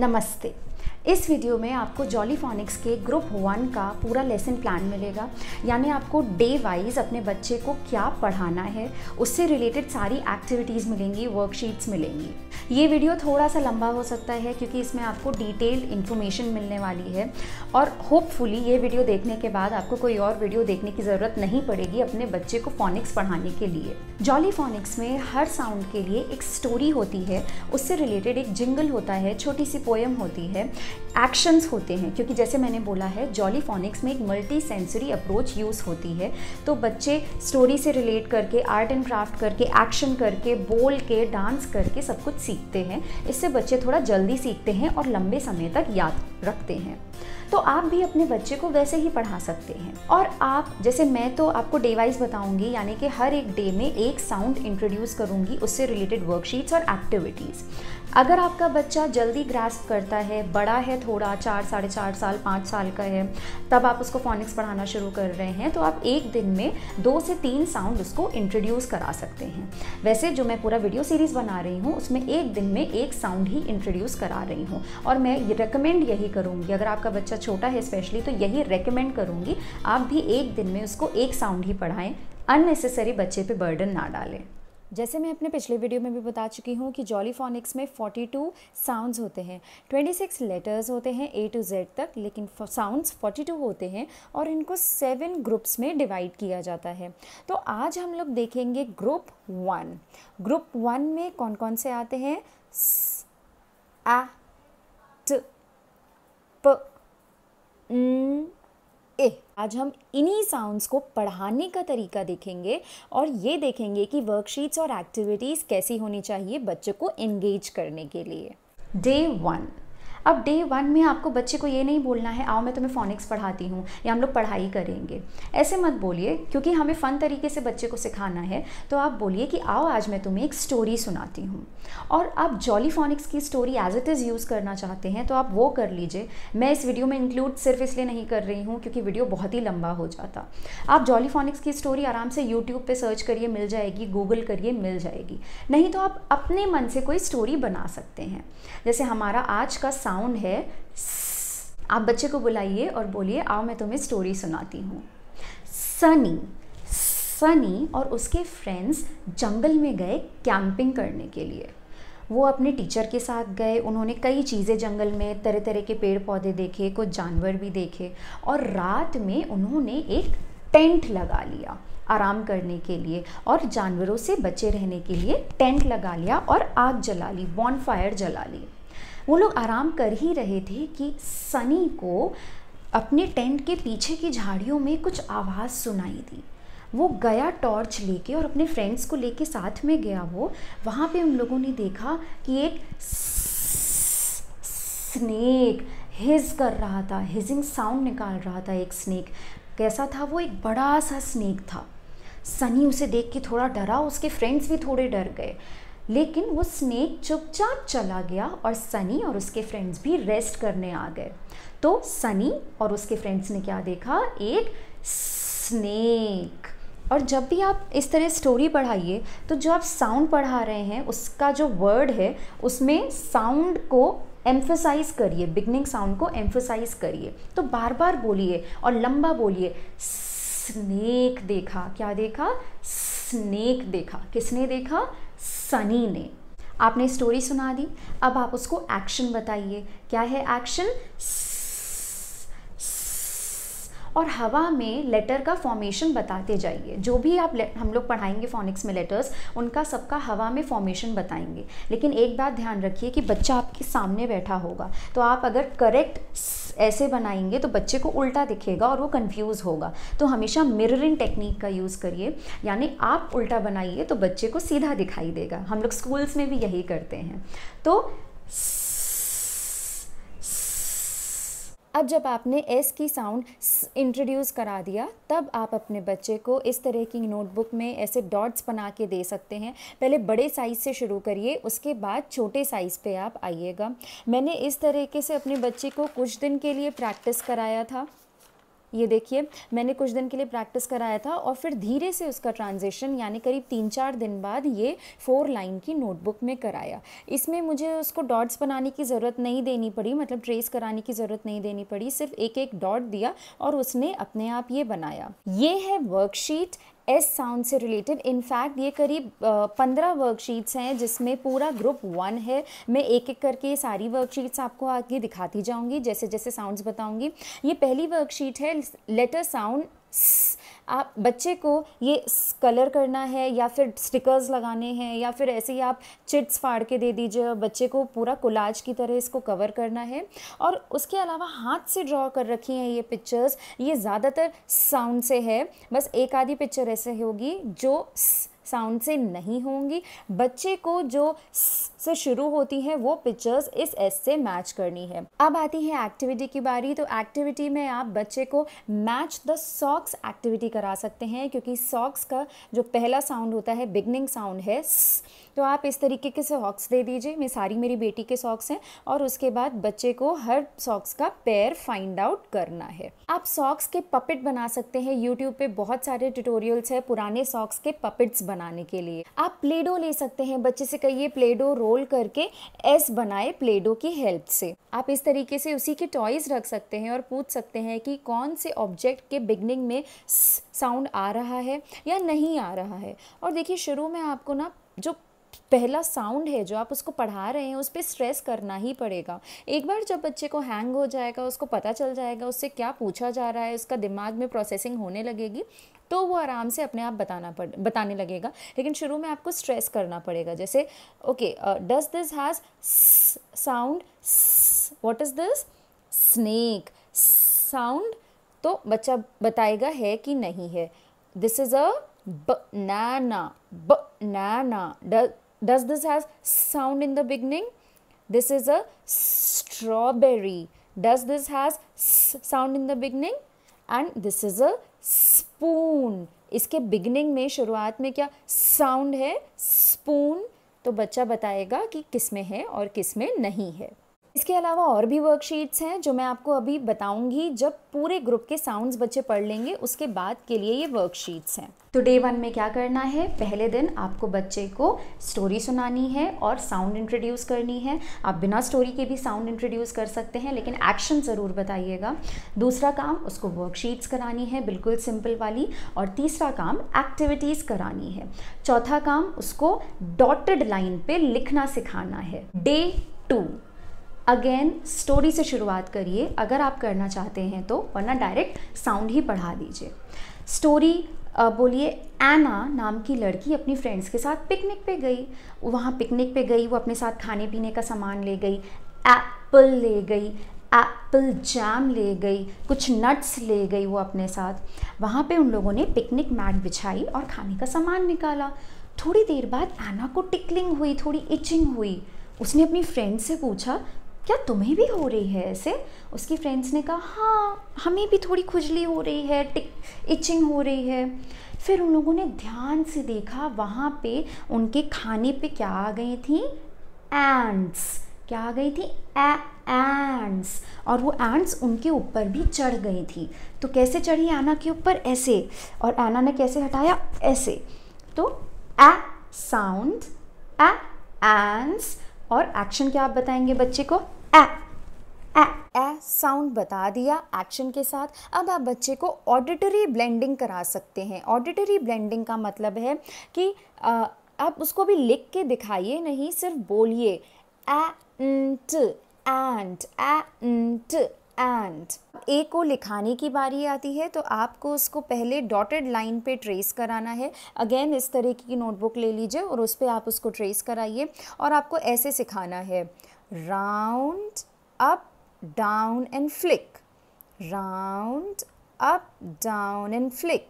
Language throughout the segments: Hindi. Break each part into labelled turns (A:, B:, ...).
A: नमस्ते इस वीडियो में आपको जॉली फोनिक्स के ग्रुप वन का पूरा लेसन प्लान मिलेगा यानी आपको डे वाइज अपने बच्चे को क्या पढ़ाना है उससे रिलेटेड सारी एक्टिविटीज़ मिलेंगी वर्कशीट्स मिलेंगी ये वीडियो थोड़ा सा लंबा हो सकता है क्योंकि इसमें आपको डिटेल्ड इन्फॉर्मेशन मिलने वाली है और होपफुली ये वीडियो देखने के बाद आपको कोई और वीडियो देखने की ज़रूरत नहीं पड़ेगी अपने बच्चे को फोनिक्स पढ़ाने के लिए जॉली फोनिक्स में हर साउंड के लिए एक स्टोरी होती है उससे रिलेटेड एक जिंगल होता है छोटी सी पोएम होती है एक्शंस होते हैं क्योंकि जैसे मैंने बोला है जॉली फोनिक्स में एक मल्टी सेंसरी अप्रोच यूज़ होती है तो बच्चे स्टोरी से रिलेट करके आर्ट एंड क्राफ्ट करके एक्शन करके बोल के डांस करके सब कुछ सीख सीखते हैं इससे बच्चे थोड़ा जल्दी सीखते हैं और लंबे समय तक याद रखते हैं तो आप भी अपने बच्चे को वैसे ही पढ़ा सकते हैं और आप जैसे मैं तो आपको डे वाइज बताऊंगी यानी कि हर एक डे में एक साउंड इंट्रोड्यूस करूंगी उससे रिलेटेड वर्कशीट्स और एक्टिविटीज़ अगर आपका बच्चा जल्दी ग्रास्प करता है बड़ा है थोड़ा चार साढ़े चार साल पाँच साल का है तब आप उसको फोनिक्स पढ़ाना शुरू कर रहे हैं तो आप एक दिन में दो से तीन साउंड उसको इंट्रोड्यूस करा सकते हैं वैसे जो मैं पूरा वीडियो सीरीज़ बना रही हूँ उसमें एक दिन में एक साउंड ही इंट्रोड्यूस करा रही हूँ और मैं रिकमेंड यही करूँगी अगर आपका बच्चा बच्चा छोटा है स्पेशली तो यही रेकमेंड करूँगी आप भी एक दिन में उसको एक साउंड ही पढ़ाएँ अननेसेसरी बच्चे पे बर्डन ना डालें जैसे मैं अपने पिछले वीडियो में भी बता चुकी हूँ कि जॉली फोनिक्स में 42 साउंड्स होते हैं 26 लेटर्स होते हैं ए टू जेड तक लेकिन साउंड्स 42 होते हैं और इनको सेवन ग्रुप्स में डिवाइड किया जाता है तो आज हम लोग देखेंगे ग्रुप वन ग्रुप वन में कौन कौन से आते हैं स आ ट प न ए आज हम इन्हीं साउंड्स को पढ़ाने का तरीका देखेंगे और ये देखेंगे कि वर्कशीट्स और एक्टिविटीज़ कैसी होनी चाहिए बच्चों को एंगेज करने के लिए डे वन अब डे वन में आपको बच्चे को ये नहीं बोलना है आओ मैं तुम्हें फोनिक्स पढ़ाती हूँ या हम लोग पढ़ाई करेंगे ऐसे मत बोलिए क्योंकि हमें फ़न तरीके से बच्चे को सिखाना है तो आप बोलिए कि आओ आज मैं तुम्हें एक स्टोरी सुनाती हूँ और आप जॉली फोनिक्स की story as it is use करना चाहते हैं तो आप वो कर लीजिए मैं इस वीडियो में इंक्लूड सिर्फ इसलिए नहीं कर रही हूँ क्योंकि वीडियो बहुत ही लंबा हो जाता आप जॉली फोनिक्स की स्टोरी आराम से यूट्यूब पर सर्च करिए मिल जाएगी गूगल करिए मिल जाएगी नहीं तो आप अपने मन से कोई स्टोरी बना सकते हैं जैसे हमारा आज का साउंड है आप बच्चे को बुलाइए और बोलिए आओ मैं तुम्हें स्टोरी सुनाती हूँ सनी सनी और उसके फ्रेंड्स जंगल में गए कैंपिंग करने के लिए वो अपने टीचर के साथ गए उन्होंने कई चीज़ें जंगल में तरह तरह के पेड़ पौधे देखे कुछ जानवर भी देखे और रात में उन्होंने एक टेंट लगा लिया आराम करने के लिए और जानवरों से बचे रहने के लिए टेंट लगा लिया और आग जला ली बॉन फायर जला ली वो लोग आराम कर ही रहे थे कि सनी को अपने टेंट के पीछे की झाड़ियों में कुछ आवाज़ सुनाई दी वो गया टॉर्च लेके और अपने फ्रेंड्स को लेके साथ में गया वो वहाँ पे उन लोगों ने देखा कि एक स्नेक हिज कर रहा था हिजिंग साउंड निकाल रहा था एक स्नेक कैसा था वो एक बड़ा सा स्नेक था सनी उसे देख के थोड़ा डरा उसके फ्रेंड्स भी थोड़े डर गए लेकिन वो स्नेक चुपचाप चला गया और सनी और उसके फ्रेंड्स भी रेस्ट करने आ गए तो सनी और उसके फ्रेंड्स ने क्या देखा एक स्नेक और जब भी आप इस तरह स्टोरी पढ़ाइए तो जो आप साउंड पढ़ा रहे हैं उसका जो वर्ड है उसमें साउंड को एम्फोसाइज करिए बिगनिंग साउंड को एम्फोसाइज करिए तो बार बार बोलिए और लंबा बोलिए स्नेक देखा क्या देखा स्नेक देखा किसने देखा सनी ने आपने स्टोरी सुना दी अब आप उसको एक्शन बताइए क्या है एक्शन और हवा में लेटर का फॉर्मेशन बताते जाइए जो भी आप हम लोग पढ़ाएंगे फोनिक्स में लेटर्स उनका सबका हवा में फॉर्मेशन बताएंगे लेकिन एक बात ध्यान रखिए कि बच्चा आपके सामने बैठा होगा तो आप अगर करेक्ट ऐसे बनाएंगे तो बच्चे को उल्टा दिखेगा और वो कंफ्यूज होगा तो हमेशा मिररिंग टेक्निक का यूज़ करिए यानी आप उल्टा बनाइए तो बच्चे को सीधा दिखाई देगा हम लोग स्कूल्स में भी यही करते हैं तो अब जब आपने एस की साउंड इंट्रोड्यूस करा दिया तब आप अपने बच्चे को इस तरह की नोटबुक में ऐसे डॉट्स बना के दे सकते हैं पहले बड़े साइज़ से शुरू करिए उसके बाद छोटे साइज़ पे आप आइएगा मैंने इस तरीके से अपने बच्चे को कुछ दिन के लिए प्रैक्टिस कराया था ये देखिए मैंने कुछ दिन के लिए प्रैक्टिस कराया था और फिर धीरे से उसका ट्रांजेशन यानी करीब तीन चार दिन बाद ये फोर लाइन की नोटबुक में कराया इसमें मुझे उसको डॉट्स बनाने की ज़रूरत नहीं देनी पड़ी मतलब ट्रेस कराने की ज़रूरत नहीं देनी पड़ी सिर्फ एक एक डॉट दिया और उसने अपने आप ये बनाया ये है वर्कशीट एस साउंड से रिलेटेड इनफैक्ट ये करीब पंद्रह वर्कशीट्स हैं जिसमें पूरा ग्रुप वन है मैं एक एक करके ये सारी वर्कशीट्स आपको आगे दिखाती जाऊँगी जैसे जैसे साउंड्स बताऊँगी ये पहली वर्कशीट है लेटर साउंड आप बच्चे को ये कलर करना है या फिर स्टिकर्स लगाने हैं या फिर ऐसे ही आप चिट्स फाड़ के दे दीजिए और बच्चे को पूरा कोलाज की तरह इसको कवर करना है और उसके अलावा हाथ से ड्रॉ कर रखी हैं ये पिक्चर्स ये ज़्यादातर साउंड से है बस एक आधी पिक्चर ऐसे होगी जो स, साउंड से नहीं होंगी बच्चे को जो से शुरू होती हैं वो पिक्चर्स इस एस से मैच करनी है अब आती है एक्टिविटी की बारी तो एक्टिविटी में आप बच्चे को मैच द सॉक्स एक्टिविटी करा सकते हैं क्योंकि सॉक्स का जो पहला साउंड होता है बिगनिंग साउंड है स, तो आप इस तरीके के सॉक्स दे दीजिए मैं सारी मेरी बेटी के सॉक्स हैं और उसके बाद बच्चे को हर सॉक्स का पैर फाइंड आउट करना है आप सॉक्स के पपेट बना सकते हैं यूट्यूब पे बहुत सारे ट्यूटोरियल्स हैं पुराने सॉक्स के पपेट्स बनाने के लिए आप प्लेडो ले सकते हैं बच्चे से कहिए प्लेडो रोल करके एस बनाए प्लेडो की हेल्प से आप इस तरीके से उसी के टॉयज रख सकते हैं और पूछ सकते हैं कि कौन से ऑब्जेक्ट के बिगनिंग में साउंड आ रहा है या नहीं आ रहा है और देखिए शुरू में आपको ना जो पहला साउंड है जो आप उसको पढ़ा रहे हैं उस पर स्ट्रेस करना ही पड़ेगा एक बार जब बच्चे को हैंग हो जाएगा उसको पता चल जाएगा उससे क्या पूछा जा रहा है उसका दिमाग में प्रोसेसिंग होने लगेगी तो वो आराम से अपने आप बताना पड़ बताने लगेगा लेकिन शुरू में आपको स्ट्रेस करना पड़ेगा जैसे okay does this has sound what is this snake sound तो बच्चा बताएगा है कि नहीं है this is a banana banana does this have sound in the beginning this is a strawberry does this has sound in the beginning and this is a spoon इसके बिगनिंग में शुरुआत में क्या साउंड है स्पून तो बच्चा बताएगा कि किस में है और किस में नहीं है इसके अलावा और भी वर्कशीट्स हैं जो मैं आपको अभी बताऊंगी जब पूरे ग्रुप के साउंड्स बच्चे पढ़ लेंगे उसके बाद के लिए ये वर्कशीट्स हैं तो डे वन में क्या करना है पहले दिन आपको बच्चे को स्टोरी सुनानी है और साउंड इंट्रोड्यूस करनी है आप बिना स्टोरी के भी साउंड इंट्रोड्यूस कर सकते हैं लेकिन एक्शन ज़रूर बताइएगा दूसरा काम उसको वर्कशीट्स करानी है बिल्कुल सिंपल वाली और तीसरा काम एक्टिविटीज़ करानी है चौथा काम उसको डॉटेड लाइन पर लिखना सिखाना है डे टू अगेन स्टोरी से शुरुआत करिए अगर आप करना चाहते हैं तो वरना डायरेक्ट साउंड ही पढ़ा दीजिए स्टोरी बोलिए एना नाम की लड़की अपनी फ्रेंड्स के साथ पिकनिक पे गई वहाँ पिकनिक पे गई वो अपने साथ खाने पीने का सामान ले गई एप्पल ले गई एप्पल जैम ले गई कुछ नट्स ले गई वो अपने साथ वहाँ पे उन लोगों ने पिकनिक मैट बिछाई और खाने का सामान निकाला थोड़ी देर बाद एना को टिकलिंग हुई थोड़ी इचिंग हुई उसने अपनी फ्रेंड से पूछा क्या तुम्हें भी हो रही है ऐसे उसकी फ्रेंड्स ने कहा हाँ हमें भी थोड़ी खुजली हो रही है टिक इचिंग हो रही है फिर उन लोगों ने ध्यान से देखा वहाँ पे उनके खाने पे क्या आ गई थी एंड्स क्या आ गई थी एंड्स और वो एंड्स उनके ऊपर भी चढ़ गई थी तो कैसे चढ़ी एना के ऊपर ऐसे और एना ने कैसे हटाया ऐसे तो ए साउंड ए एंड्स और एक्शन क्या आप बताएंगे बच्चे को ए ए साउंड बता दिया एक्शन के साथ अब आप बच्चे को ऑडिटरी ब्लेंडिंग करा सकते हैं ऑडिटरी ब्लेंडिंग का मतलब है कि आ, आप उसको भी लिख के दिखाइए नहीं सिर्फ बोलिए एंट एंट एंट एंड ए को लिखाने की बारी आती है तो आपको उसको पहले डॉटेड लाइन पे ट्रेस कराना है अगेन इस तरह की नोटबुक ले लीजिए और उस पर आप उसको ट्रेस कराइए और आपको ऐसे सिखाना है round up down and flick round up down and flick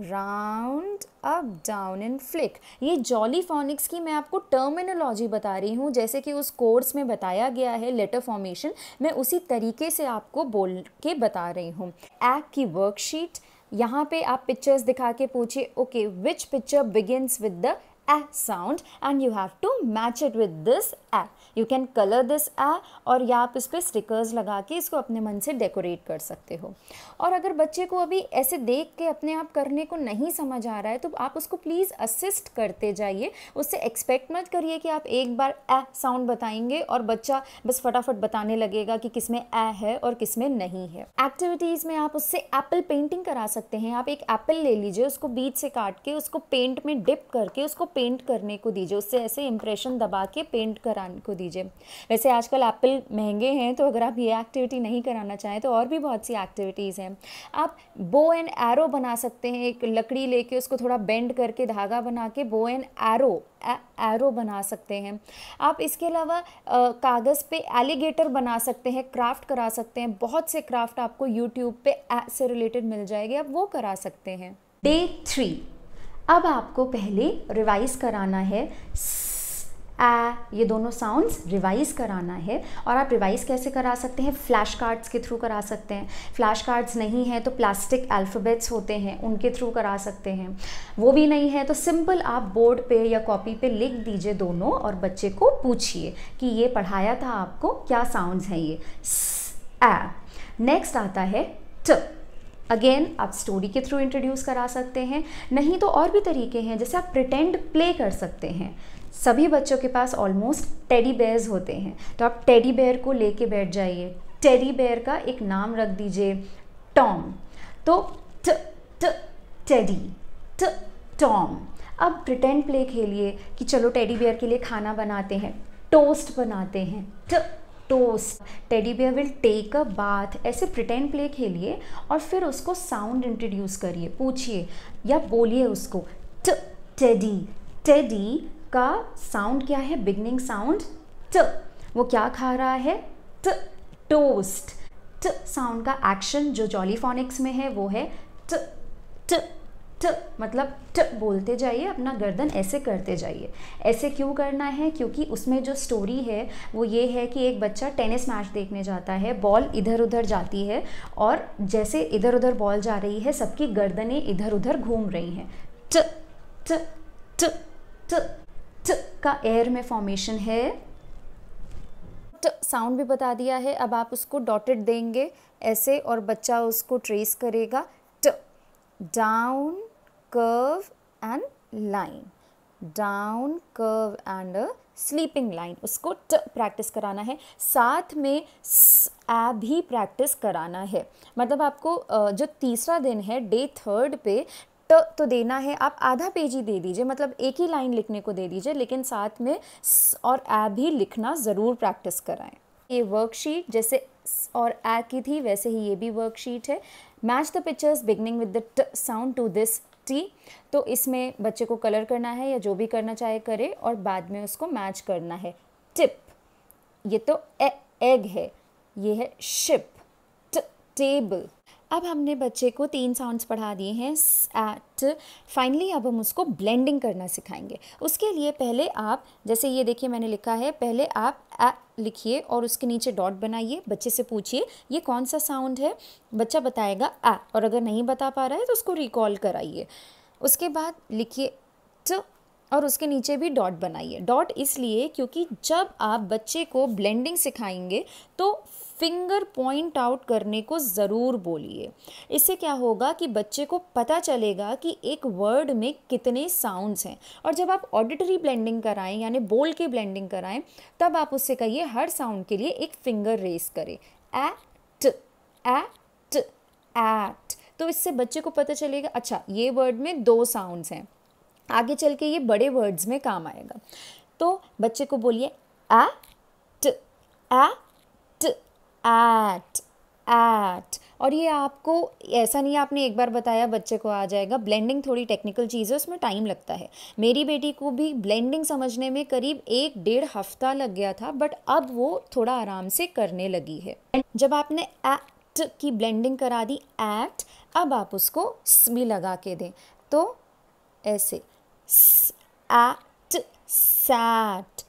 A: round up down and flick ये जॉली फोनिक्स की मैं आपको टर्मिनोलॉजी बता रही हूँ जैसे कि उस कोर्स में बताया गया है लेटर फॉर्मेशन मैं उसी तरीके से आपको बोल के बता रही हूँ एक्ट की वर्कशीट यहाँ पे आप पिक्चर्स दिखा के पूछिए okay which picture begins with the A sound and you have to match it with this A you can colour this A और या आप इस पर स्टिकर्स लगा के इसको अपने मन से डेकोरेट कर सकते हो और अगर बच्चे को अभी ऐसे देख के अपने आप करने को नहीं समझ आ रहा है तो आप उसको प्लीज़ असिस्ट करते जाइए उससे एक्सपेक्ट मत करिए कि आप एक बार ए साउंड बताएंगे और बच्चा बस फटाफट बताने लगेगा कि किस में ए है और किस में नहीं है एक्टिविटीज़ में आप उससे एप्पल पेंटिंग करा सकते हैं आप एक एप्पल ले लीजिए उसको बीच से काट के उसको पेंट में डिप करके उसको पेंट करने को दीजिए उससे ऐसे इंप्रेशन दबा के पेंट कराने को दीजिए दीजिए वैसे आजकल एप्पल महंगे हैं तो अगर आप ये एक्टिविटी नहीं कराना चाहें तो और भी बहुत सी एक्टिविटीज़ हैं आप बो एंड एरो बना सकते हैं एक लकड़ी लेके उसको थोड़ा बेंड करके धागा बना के बो एंड एरो एरो बना सकते हैं आप इसके अलावा कागज़ पे एलिगेटर बना सकते हैं क्राफ्ट करा सकते हैं बहुत से क्राफ्ट आपको यूट्यूब पे से रिलेटेड मिल जाएंगे आप वो करा सकते हैं डे थ्री अब आपको पहले रिवाइज कराना है आ uh, ये दोनों साउंड्स रिवाइज कराना है और आप रिवाइज कैसे करा सकते हैं फ्लैश कार्ड्स के थ्रू करा सकते हैं फ्लैश कार्ड्स नहीं हैं तो प्लास्टिक अल्फ़ाबेट्स होते हैं उनके थ्रू करा सकते हैं वो भी नहीं है तो सिंपल आप बोर्ड पे या कॉपी पे लिख दीजिए दोनों और बच्चे को पूछिए कि ये पढ़ाया था आपको क्या साउंड्स हैं ये ए नेक्स्ट आता है ट अगेन आप स्टोरी के थ्रू इंट्रोड्यूस करा सकते हैं नहीं तो और भी तरीके हैं जैसे आप प्रिटेंड प्ले कर सकते हैं सभी बच्चों के पास ऑलमोस्ट टेडी बेयर्स होते हैं तो आप टेडी बेयर को लेके बैठ जाइए टेडी बेयर का एक नाम रख दीजिए टॉम तो ट ट टेडी ट टॉम अब प्रिटेंड प्ले खेलिए कि चलो टेडी बेयर के लिए खाना बनाते हैं टोस्ट बनाते हैं ट toast teddy bear will take a bath ऐसे प्रिटेंड प्ले खेलिए और फिर उसको साउंड इंट्रोड्यूस करिए पूछिए या बोलिए उसको ट टेडी टेडी का साउंड क्या है बिगनिंग साउंड ट वो क्या खा रहा है ट टोस्ट ट साउंड का एक्शन जो जॉलीफोनिक्स में है वो है ट ट ट मतलब ट बोलते जाइए अपना गर्दन ऐसे करते जाइए ऐसे क्यों करना है क्योंकि उसमें जो स्टोरी है वो ये है कि एक बच्चा टेनिस मैच देखने जाता है बॉल इधर उधर जाती है और जैसे इधर उधर बॉल जा रही है सबकी गर्दनें इधर उधर घूम रही हैं ट ट ट ट ट का एयर में फॉर्मेशन है ट साउंड भी बता दिया है अब आप उसको डॉटेड देंगे ऐसे और बच्चा उसको ट्रेस करेगा ट down curve and line down curve and sleeping line उसको ट प्रैक्टिस कराना है साथ में स आ भी प्रैक्टिस कराना है मतलब आपको जो तीसरा दिन है डे थर्ड पे ट तो, तो देना है आप आधा पेज ही दे दीजिए मतलब एक ही लाइन लिखने को दे दीजिए लेकिन साथ में स और ए भी लिखना ज़रूर प्रैक्टिस कराएं ये वर्कशीट जैसे और ऐ की थी वैसे ही ये भी वर्कशीट है match the pictures beginning with the T sound to this T तो इसमें बच्चे को कलर करना है या जो भी करना चाहे करे और बाद में उसको मैच करना है टिप ये तो ए, एग है ये है शिप टेबल अब हमने बच्चे को तीन साउंड्स पढ़ा दिए हैं एट फाइनली अब हम उसको ब्लेंडिंग करना सिखाएंगे उसके लिए पहले आप जैसे ये देखिए मैंने लिखा है पहले आप ए लिखिए और उसके नीचे डॉट बनाइए बच्चे से पूछिए ये कौन सा साउंड है बच्चा बताएगा आ और अगर नहीं बता पा रहा है तो उसको रिकॉल कराइए उसके बाद लिखिए ट और उसके नीचे भी डॉट बनाइए डॉट इसलिए क्योंकि जब आप बच्चे को ब्लेंडिंग सिखाएंगे तो फिंगर पॉइंट आउट करने को ज़रूर बोलिए इससे क्या होगा कि बच्चे को पता चलेगा कि एक वर्ड में कितने साउंड्स हैं और जब आप ऑडिटरी ब्लेंडिंग कराएं यानी बोल के ब्लेंडिंग कराएं तब आप उससे कहिए हर साउंड के लिए एक फिंगर रेस करें एट एट एट तो इससे बच्चे को पता चलेगा अच्छा ये वर्ड में दो साउंड्स हैं आगे चल के ये बड़े वर्ड्स में काम आएगा तो बच्चे को बोलिए एट एट एट एट और ये आपको ऐसा नहीं आपने एक बार बताया बच्चे को आ जाएगा ब्लेंडिंग थोड़ी टेक्निकल चीज़ है उसमें टाइम लगता है मेरी बेटी को भी ब्लेंडिंग समझने में करीब एक डेढ़ हफ्ता लग गया था बट अब वो थोड़ा आराम से करने लगी है जब आपने एट की ब्लेंडिंग करा दी एट अब आप उसको स्मी लगा के दें तो ऐसे एट सैट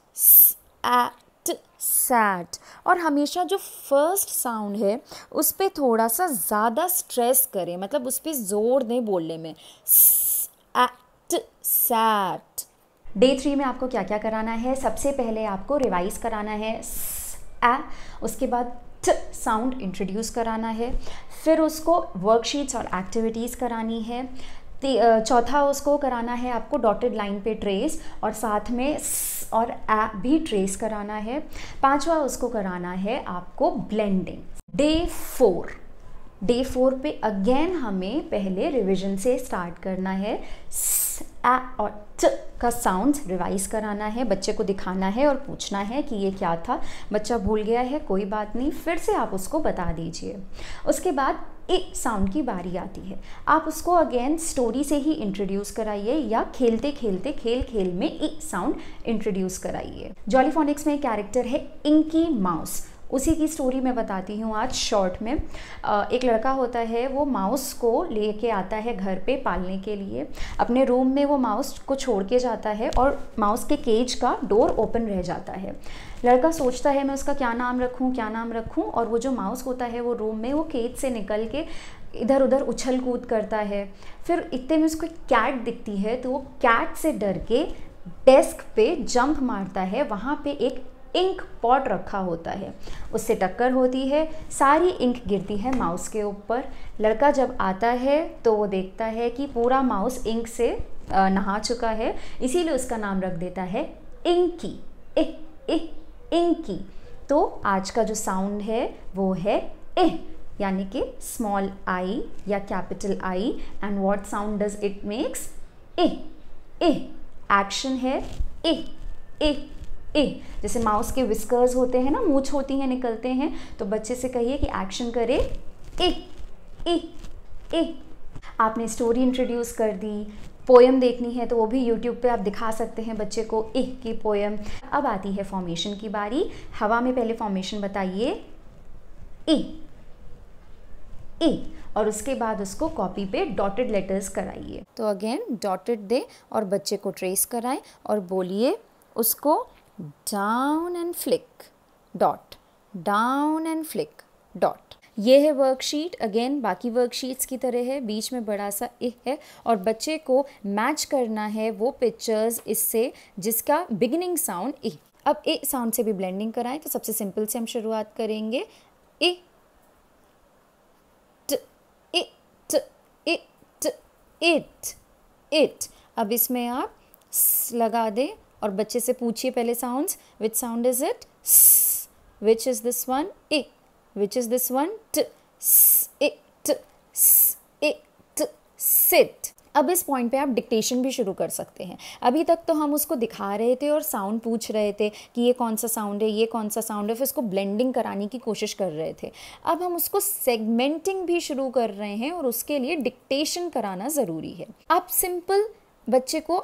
A: एट सैड और हमेशा जो फर्स्ट साउंड है उस पर थोड़ा सा ज़्यादा स्ट्रेस करें मतलब उस पर ज़ोर दें बोलने में एट सैट डे थ्री में आपको क्या क्या कराना है सबसे पहले आपको रिवाइज कराना है आ, उसके बाद ट साउंड इंट्रोड्यूस कराना है फिर उसको वर्कशीट्स और एक्टिविटीज़ करानी है चौथा उसको कराना है आपको डॉटेड लाइन पे ट्रेस और साथ में स, और ऐप भी ट्रेस कराना है पांचवा उसको कराना है आपको blending day four day four पे अगेन हमें पहले रिवीजन से स्टार्ट करना है स, आ और च का साउंड रिवाइज कराना है बच्चे को दिखाना है और पूछना है कि ये क्या था बच्चा भूल गया है कोई बात नहीं फिर से आप उसको बता दीजिए उसके बाद एक साउंड की बारी आती है आप उसको अगेन स्टोरी से ही इंट्रोड्यूस कराइए या खेलते खेलते खेल खेल में एक साउंड इंट्रोड्यूस कराइए जॉलीफोनिक्स में कैरेक्टर है इंकी माउस उसी की स्टोरी मैं बताती हूँ आज शॉर्ट में एक लड़का होता है वो माउस को लेके आता है घर पे पालने के लिए अपने रूम में वो माउस को छोड़ के जाता है और माउस के केज का डोर ओपन रह जाता है लड़का सोचता है मैं उसका क्या नाम रखूँ क्या नाम रखूँ और वो जो माउस होता है वो रूम में वो केज से निकल के इधर उधर उछल कूद करता है फिर इतने में उसको कैट दिखती है तो वो कैट से डर के डेस्क पे जंप मारता है वहाँ पे एक इंक पॉट रखा होता है उससे टक्कर होती है सारी इंक गिरती है माउस के ऊपर लड़का जब आता है तो वो देखता है कि पूरा माउस इंक से नहा चुका है इसीलिए उसका नाम रख देता है इंकी इंकी तो आज का जो साउंड है वो है एह यानी कि स्मॉल आई या capital I and what sound does it makes A A action है ए ए ए जैसे माउस के विस्कर्स होते हैं ना मूछ होती हैं निकलते हैं तो बच्चे से कहिए कि एक्शन करे ए ए ए आपने स्टोरी इंट्रोड्यूस कर दी पोयम देखनी है तो वो भी यूट्यूब पे आप दिखा सकते हैं बच्चे को ए की पोयम अब आती है फॉर्मेशन की बारी हवा में पहले फॉर्मेशन बताइए ए ए और उसके बाद उसको कॉपी पे डॉटेड लेटर्स कराइए तो अगेन डॉटेड दे और बच्चे को ट्रेस कराएं और बोलिए उसको down and flick dot down and flick dot ये है वर्कशीट अगेन बाकी वर्कशीट्स की तरह है बीच में बड़ा सा एक है और बच्चे को मैच करना है वो पिक्चर्स इससे जिसका बिगिनिंग साउंड ए अब ए साउंड से भी ब्लेंडिंग कराएं तो सबसे सिंपल से हम शुरुआत करेंगे ए ट इट इट इट इट अब इसमें आप लगा दें और बच्चे से पूछिए पहले sounds which sound is it which is this one A which is this one T sit अब इस पॉइंट पे आप डिक्टेशन भी शुरू कर सकते हैं अभी तक तो हम उसको दिखा रहे थे और साउंड पूछ रहे थे कि ये कौन सा साउंड है ये कौन सा साउंड है फिर इसको ब्लेंडिंग कराने की कोशिश कर रहे थे अब हम उसको सेगमेंटिंग भी शुरू कर रहे हैं और उसके लिए डिक्टेशन कराना ज़रूरी है आप सिंपल बच्चे को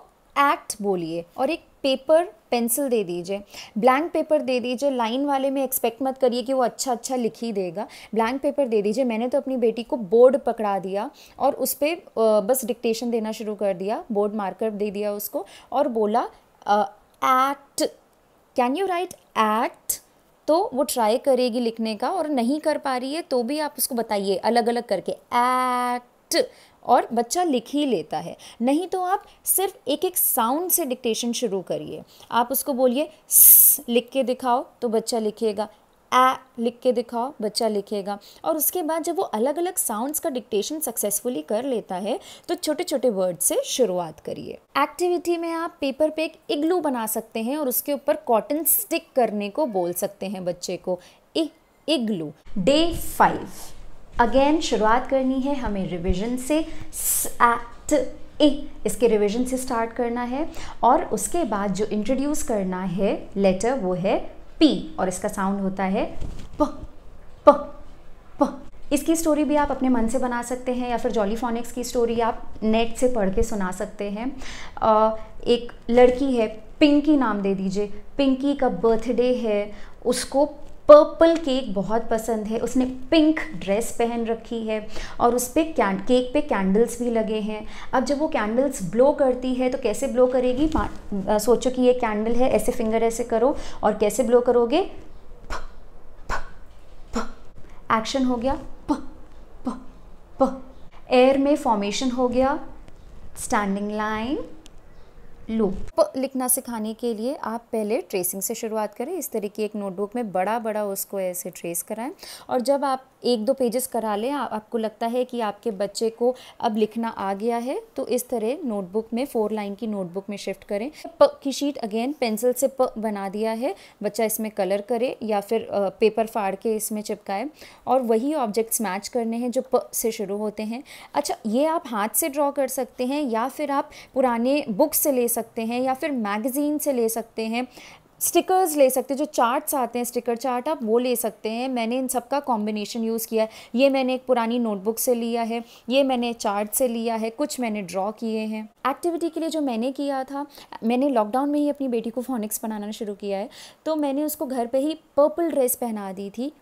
A: एक्ट बोलिए और एक पेपर पेंसिल दे दीजिए ब्लैंक पेपर दे दीजिए लाइन वाले में एक्सपेक्ट मत करिए कि वो अच्छा अच्छा लिख ही देगा ब्लैंक पेपर दे दीजिए मैंने तो अपनी बेटी को बोर्ड पकड़ा दिया और उस पर बस डिक्टेशन देना शुरू कर दिया बोर्ड मार्कर दे दिया उसको और बोला act can you write act तो वो ट्राई करेगी लिखने का और नहीं कर पा रही है तो भी आप उसको बताइए अलग अलग करके एक्ट और बच्चा लिख ही लेता है नहीं तो आप सिर्फ एक एक साउंड से डिक्टेशन शुरू करिए आप उसको बोलिए लिख के दिखाओ तो बच्चा लिखेगा ए लिख के दिखाओ बच्चा लिखेगा और उसके बाद जब वो अलग अलग साउंड्स का डिक्टेशन सक्सेसफुली कर लेता है तो छोटे छोटे वर्ड से शुरुआत करिए एक्टिविटी में आप पेपर पे एक इग्लू बना सकते हैं और उसके ऊपर कॉटन स्टिक करने को बोल सकते हैं बच्चे को A igloo day five again शुरुआत करनी है हमें रिविजन से एक्ट ए इसके रिविजन से स्टार्ट करना है और उसके बाद जो इंट्रोड्यूस करना है लेटर वो है पी और इसका साउंड होता है प प प इसकी स्टोरी भी आप अपने मन से बना सकते हैं या फिर जॉली फोनिक्स की स्टोरी आप नेट से पढ़ के सुना सकते हैं एक लड़की है पिंकी नाम दे दीजिए पिंकी का बर्थडे है उसको पर्पल केक बहुत पसंद है उसने पिंक ड्रेस पहन रखी है और उस पर केक पे कैंडल्स भी लगे हैं अब जब वो कैंडल्स ब्लो करती है तो कैसे ब्लो करेगी आ, सोचो कि ये कैंडल है ऐसे फिंगर ऐसे करो और कैसे ब्लो करोगे एक्शन हो गया प, प, प, एयर में फॉर्मेशन हो गया स्टैंडिंग लाइन लूप तो लिखना सिखाने के लिए आप पहले ट्रेसिंग से शुरुआत करें इस तरीके एक नोटबुक में बड़ा बड़ा उसको ऐसे ट्रेस कराएं और जब आप एक दो पेजेस करा लें आपको लगता है कि आपके बच्चे को अब लिखना आ गया है तो इस तरह नोटबुक में फोर लाइन की नोटबुक में शिफ्ट करें प की शीट अगेन पेंसिल से प बना दिया है बच्चा इसमें कलर करे या फिर पेपर फाड़ के इसमें चिपकाए और वही ऑब्जेक्ट्स मैच करने हैं जो प से शुरू होते हैं अच्छा ये आप हाथ से ड्रॉ कर सकते हैं या फिर आप पुराने बुक से ले सकते हैं या फिर मैगज़ीन से ले सकते हैं स्टिकर्स ले सकते हैं जो चार्ट्स आते हैं स्टिकर चार्ट आप वो ले सकते हैं मैंने इन सब का कॉम्बिनेशन यूज़ किया है ये मैंने एक पुरानी नोटबुक से लिया है ये मैंने चार्ट से लिया है कुछ मैंने ड्रॉ किए हैं एक्टिविटी के लिए जो मैंने किया था मैंने लॉकडाउन में ही अपनी बेटी को फोनिक्स बनाना शुरू किया है तो मैंने उसको घर पर ही पर्पल ड्रेस पहना दी थी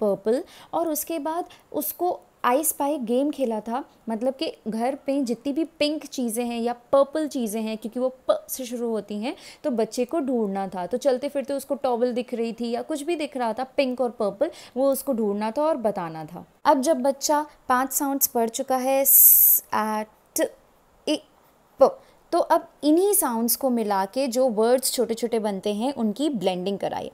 A: पर्पल और उसके बाद उसको आई स्पाई गेम खेला था मतलब कि घर पे जितनी भी पिंक चीज़ें हैं या पर्पल चीज़ें हैं क्योंकि वो प से शुरू होती हैं तो बच्चे को ढूंढना था तो चलते फिरते उसको टॉवल दिख रही थी या कुछ भी दिख रहा था पिंक और पर्पल वो उसको ढूंढना था और बताना था अब जब बच्चा पाँच साउंड्स पढ़ चुका है एट तो अब इन्हीं साउंड्स को मिला के जो वर्ड्स छोटे छोटे बनते हैं उनकी ब्लेंडिंग कराइए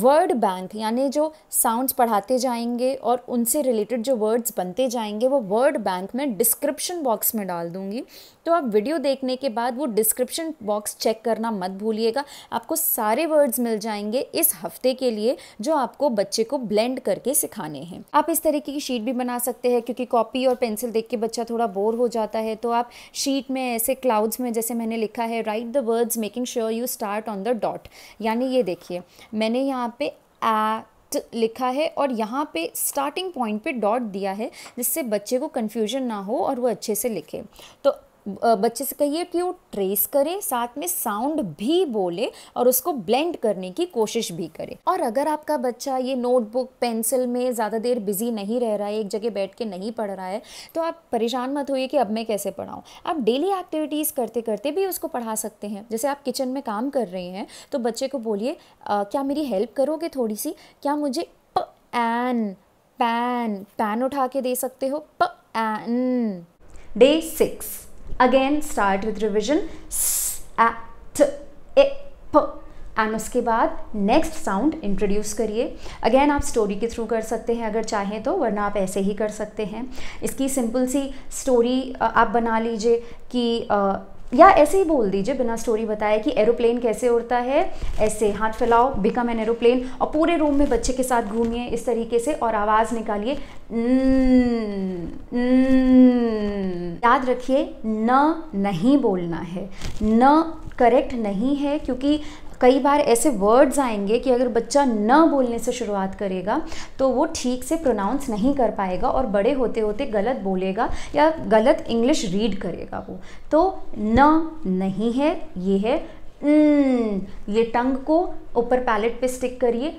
A: वर्ड बैंक यानी जो साउंड्स पढ़ाते जाएंगे और उनसे रिलेटेड जो वर्ड्स बनते जाएंगे वो वर्ड बैंक में डिस्क्रिप्शन बॉक्स में डाल दूँगी तो आप वीडियो देखने के बाद वो डिस्क्रिप्शन बॉक्स चेक करना मत भूलिएगा आपको सारे वर्ड्स मिल जाएंगे इस हफ्ते के लिए जो आपको बच्चे को ब्लेंड करके सिखाने हैं आप इस तरीके की शीट भी बना सकते हैं क्योंकि कॉपी और पेंसिल देख के बच्चा थोड़ा बोर हो जाता है तो आप शीट में ऐसे क्लाउड्स में जैसे मैंने लिखा है write the words making sure you start on the dot यानी ये देखिए मैंने यहाँ पे एट लिखा है और यहाँ पे स्टार्टिंग पॉइंट पे डॉट दिया है जिससे बच्चे को कन्फ्यूजन ना हो और वो अच्छे से लिखे तो बच्चे से कहिए कि वो ट्रेस करे साथ में साउंड भी बोले और उसको ब्लेंड करने की कोशिश भी करे और अगर आपका बच्चा ये नोटबुक पेंसिल में ज़्यादा देर बिजी नहीं रह रहा है एक जगह बैठ के नहीं पढ़ रहा है तो आप परेशान मत होइए कि अब मैं कैसे पढ़ाऊँ आप डेली एक्टिविटीज़ करते करते भी उसको पढ़ा सकते हैं जैसे आप किचन में काम कर रहे हैं तो बच्चे को बोलिए क्या मेरी हेल्प करोगे थोड़ी सी क्या मुझे प एन पैन पैन उठा के दे सकते हो प N day six again start with revision and उसके बाद नेक्स्ट साउंड इंट्रोड्यूस करिए अगेन आप स्टोरी के थ्रू कर सकते हैं अगर चाहें तो वरना आप ऐसे ही कर सकते हैं इसकी सिंपल सी स्टोरी आप बना लीजिए कि या ऐसे ही बोल दीजिए बिना स्टोरी बताए कि एरोप्लेन कैसे उड़ता है ऐसे हाथ फैलाओ बिकम एन एरोप्लेन और पूरे रूम में बच्चे के साथ घूमिए इस तरीके से और आवाज़ निकालिए याद रखिए न नहीं बोलना है न करेक्ट नहीं है क्योंकि कई बार ऐसे वर्ड्स आएंगे कि अगर बच्चा न बोलने से शुरुआत करेगा तो वो ठीक से प्रोनाउंस नहीं कर पाएगा और बड़े होते होते गलत बोलेगा या गलत इंग्लिश रीड करेगा वो तो न नहीं है ये है न ये टंग को ऊपर पैलेट पे स्टिक करिए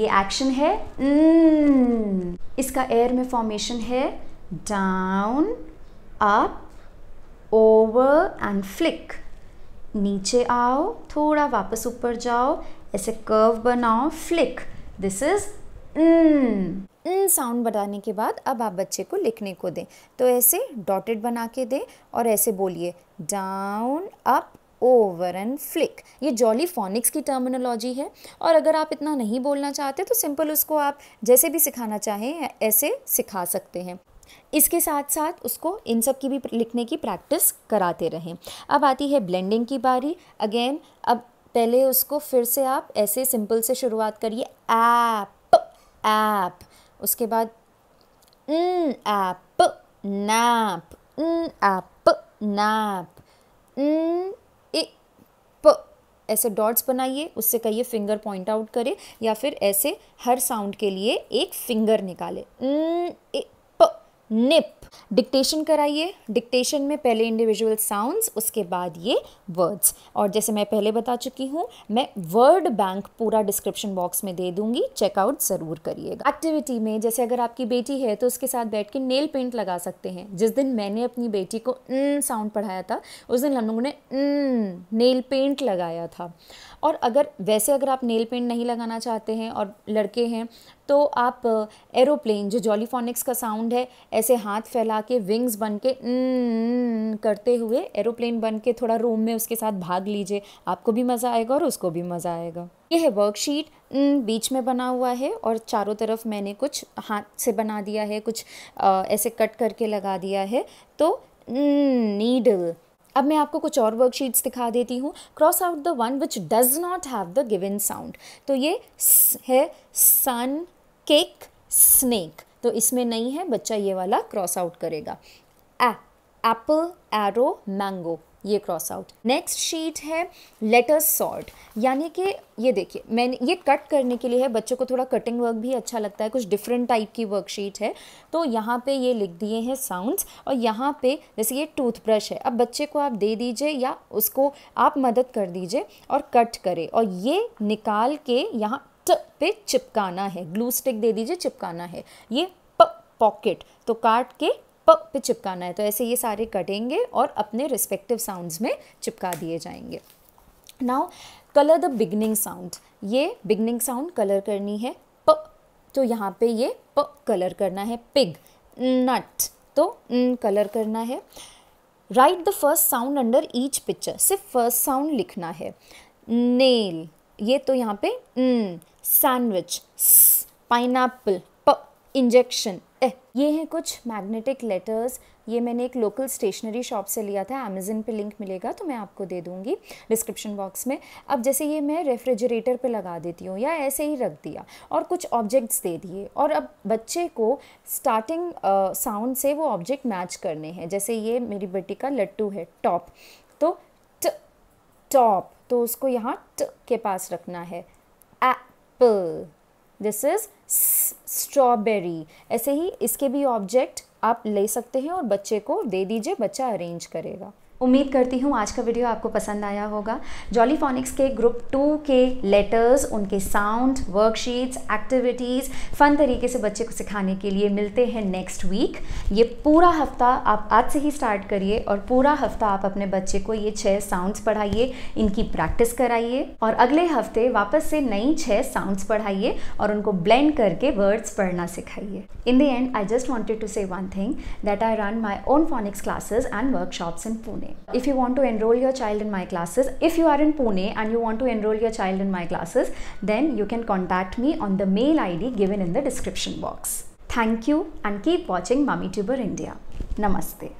A: ये एक्शन है इसका एयर में फॉर्मेशन है down up over and flick नीचे आओ थोड़ा वापस ऊपर जाओ ऐसे कर्व बनाओ flick this is N sound बताने के बाद अब आप बच्चे को लिखने को दें तो ऐसे डॉटेड बना के दें और ऐसे बोलिए down up over and flick ये जॉली फोनिक्स की टर्मिनोलॉजी है और अगर आप इतना नहीं बोलना चाहते तो सिंपल उसको आप जैसे भी सिखाना चाहें ऐसे सिखा सकते हैं इसके साथ साथ उसको इन सब की भी लिखने की प्रैक्टिस कराते रहें अब आती है ब्लेंडिंग की बारी अगेन अब पहले उसको फिर से आप ऐसे सिंपल से शुरुआत करिए ऐप ऐप उसके बाद न ऐप नैप न ऐप नैप न ऐसे डॉट्स बनाइए उससे कहिए फिंगर पॉइंट आउट करें या फिर ऐसे हर साउंड के लिए एक फिंगर निकाले न, निप डिक्टेशन कराइए डिक्टेशन में पहले इंडिविजुअल साउंड्स उसके बाद ये वर्ड्स और जैसे मैं पहले बता चुकी हूँ मैं वर्ड बैंक पूरा डिस्क्रिप्शन बॉक्स में दे दूंगी चेकआउट ज़रूर करिएगा एक्टिविटी में जैसे अगर आपकी बेटी है तो उसके साथ बैठ के नेल पेंट लगा सकते हैं जिस दिन मैंने अपनी बेटी को साउंड पढ़ाया था उस दिन हम लोगों ने नेल पेंट लगाया था और अगर वैसे अगर आप नेल पेंट नहीं लगाना चाहते हैं और लड़के हैं तो आप एरोप्लेन जो जॉलीफोनिक्स का साउंड है ऐसे हाथ फैला के विंग्स बन के करते हुए एरोप्लेन बन के थोड़ा रूम में उसके साथ भाग लीजिए आपको भी मज़ा आएगा और उसको भी मज़ा आएगा यह है वर्कशीट बीच में बना हुआ है और चारों तरफ मैंने कुछ हाथ से बना दिया है कुछ ऐसे कट करके लगा दिया है तो नीडल अब मैं आपको कुछ और वर्कशीट्स दिखा देती हूँ cross out the one which does not have the given sound तो ये है सन केक स्नेक तो इसमें नहीं है बच्चा ये वाला क्रॉस आउट करेगा एप्पल एरो मैंगो ये क्रॉस आउट नेक्स्ट शीट है लेटर सॉर्ट यानी कि ये देखिए मैंने ये कट करने के लिए है बच्चों को थोड़ा कटिंग वर्क भी अच्छा लगता है कुछ डिफरेंट टाइप की वर्कशीट है तो यहाँ पे ये लिख दिए हैं साउंड्स और यहाँ पे जैसे ये टूथब्रश है अब बच्चे को आप दे दीजिए या उसको आप मदद कर दीजिए और कट करे और ये निकाल के यहाँ ट पे चिपकाना है ग्लू स्टिक दे दीजिए चिपकाना है ये पॉकेट तो काट के पे चिपकाना है तो ऐसे ये सारे कटेंगे और अपने रिस्पेक्टिव साउंड्स में चिपका दिए जाएंगे now colour the beginning sound ये बिगनिंग साउंड कलर करनी है प तो यहाँ पे ये प कलर करना है पिग नट तो न कलर करना है write the first sound under each picture सिर्फ फर्स्ट साउंड लिखना है नेल ये तो यहाँ पे सैंडविच पाइन एप्पल प इंजेक्शन ए ये हैं कुछ मैग्नेटिक लेटर्स ये मैंने एक लोकल स्टेशनरी शॉप से लिया था अमेज़न पे लिंक मिलेगा तो मैं आपको दे दूँगी डिस्क्रिप्शन बॉक्स में अब जैसे ये मैं रेफ्रिजरेटर पे लगा देती हूँ या ऐसे ही रख दिया और कुछ ऑब्जेक्ट्स दे दिए और अब बच्चे को स्टार्टिंग साउंड से वो ऑब्जेक्ट मैच करने हैं जैसे ये मेरी बेटी का लट्टू है टॉप तो ट टॉप तो उसको यहाँ ट के पास रखना है एप्पल दिस इज स्ट्रॉबेरी ऐसे ही इसके भी ऑब्जेक्ट आप ले सकते हैं और बच्चे को दे दीजिए बच्चा अरेंज करेगा उम्मीद करती हूँ आज का वीडियो आपको पसंद आया होगा जॉली फोनिक्स के ग्रुप टू के लेटर्स उनके साउंड वर्कशीट्स एक्टिविटीज़ फ़न तरीके से बच्चे को सिखाने के लिए मिलते हैं नेक्स्ट वीक ये पूरा हफ्ता आप आज से ही स्टार्ट करिए और पूरा हफ्ता आप अपने बच्चे को ये छः साउंड्स पढ़ाइए इनकी प्रैक्टिस कराइए और अगले हफ्ते वापस से नई छः साउंड्स पढ़ाइए और उनको ब्लेंड करके वर्ड्स पढ़ना सिखाइए in the end I just wanted to say one thing that I run my own phonics classes and workshops in Pune If you want to enroll your child in my classes, if you are in Pune and you want to enroll your child in my classes, then you can contact me on the mail ID given in the description box. Thank you and keep watching MummyTuber India. Namaste.